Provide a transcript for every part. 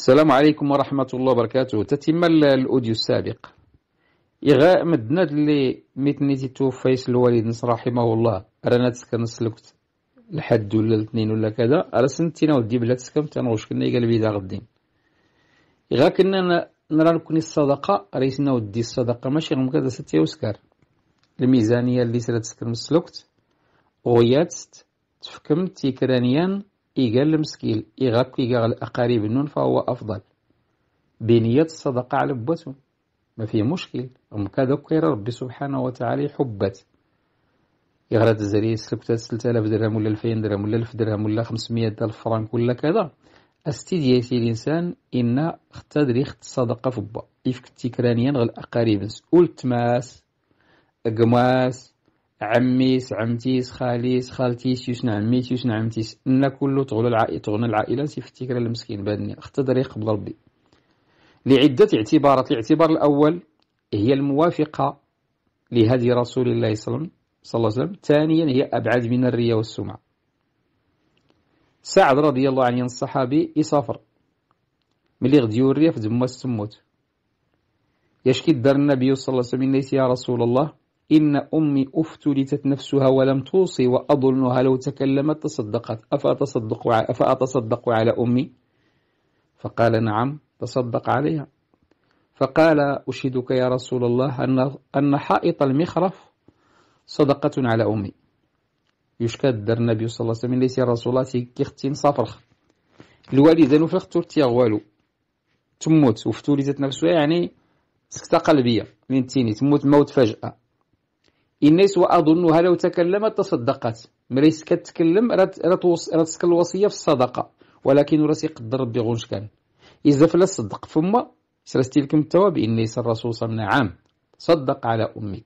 السلام عليكم ورحمة الله وبركاته تتم الأوديو السابق إغاء مدند اللي متنيتي توفيس الوالد نصر رحمه الله رانا تسكن سلكت لحد ولا الاثنين ولا كذا على سنتين ودي بلا تسكن تنغوش كنا قال دا غدين إغا كنا نرى نكون الصدقة ريسنا ودي الصدقة ماشي غير كذا ستي وسكر الميزانية اللي سلا تسكن من السلكت تفكم تيكرانيان إيجال المسكين إغطي إيجال الأقارب النون فهو أفضل بنية الصدقة على بوتو ما فيه مشكل أم كذكر ربي سبحانه وتعالى يحبت يغرى تزري سلكت 3000 درهم ولا ألفين درهم ولا ألف درهم ولا خمسمية ألف فرانك ولا كذا استديتي الانسان ان اختدري اخت صدقة فبا يفك تكرانيا غل اقارب تماس اقماس عميس عمتيس خاليس خالتيس يسنا عميس يسنا عمتيس إن كله تغلو العائلة تغنى العائلة سيفتي كلا المسكين بادني اختدر قبل ربي لعدة اعتبارات الاعتبار الأول هي الموافقة لهدي رسول الله صلى الله عليه وسلم ثانيا هي أبعد من الرية والسمعة سعد رضي الله عنه الصحابي يسافر ملي غدي يوري في دموس تموت يشكي دار النبي صلى الله عليه وسلم ليس يا رسول الله إن أمي أفتلتت نفسها ولم توصي وأظنها لو تكلمت تصدقت أفأتصدق, أفأتصدق على أمي فقال نعم تصدق عليها فقال أشهدك يا رسول الله أن, أن حائط المخرف صدقة على أمي يشكى الدر النبي صلى الله عليه وسلم ليس رسول الله كيختين صفرخ الوالدة نفرخ تورتيغ والو تموت وفتولتت نفسها يعني سكتة قلبية من تيني تموت موت فجأة الناس وأظنها لو تكلمت تصدقت مريس كتكلم رتسك الوصية في الصدقة ولكن راه يقدر ربي غونش كان إذا فلا صدق فما سرستي لكم التوا بإن الرسول صلى الله عليه وسلم نعم. صدق على أمك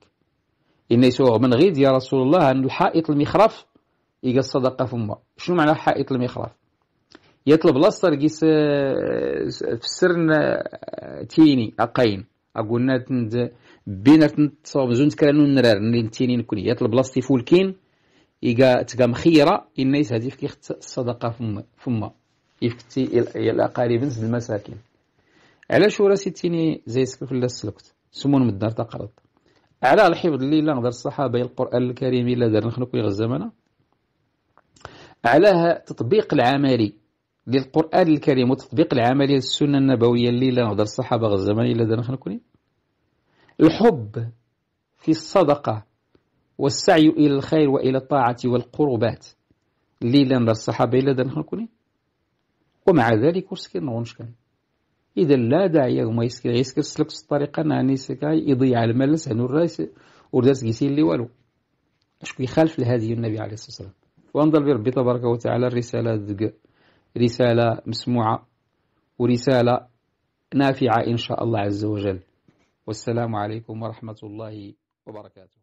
إن من غيد يا رسول الله أن الحائط المخرف إيقا الصدقة فما شنو معنى حائط المخرف يطلب لاصر آه، في السر آه، تيني أقين اقول تند بينات تصوب زون تكرانو نرار نتيني نكونيات البلاصتي فولكين إيكا تكا مخيرة إنيس هادي فكي الصدقة فما فما يفكتي إلى قريب المساكين علاش ورا ستيني زي سكف لا سلكت سمون الدار تقرض على الحفظ اللي لا نقدر الصحابة القرآن الكريم إلا دار نخنق يغزمنا على تطبيق العملي للقرآن الكريم وتطبيق العملية السنة النبوية اللي لا نهضر الصحابة غزه إلا اللي خنكوني الحب في الصدقة والسعي إلى الخير وإلى الطاعة والقربات اللي لا نهضر الصحابة الا دارنا كنكونين ومع ذلك وسكن كان إذا لا داعي وما يسكر يسكر سلك الطريقة ناني سكاي يضيع المال سهنو الرئيس ورداس قيسين اللي والو اش كيخالف لهذه النبي عليه الصلاة والسلام وانظر بربي تبارك وتعالى الرسالة دق رسالة مسموعة ورسالة نافعة إن شاء الله عز وجل والسلام عليكم ورحمة الله وبركاته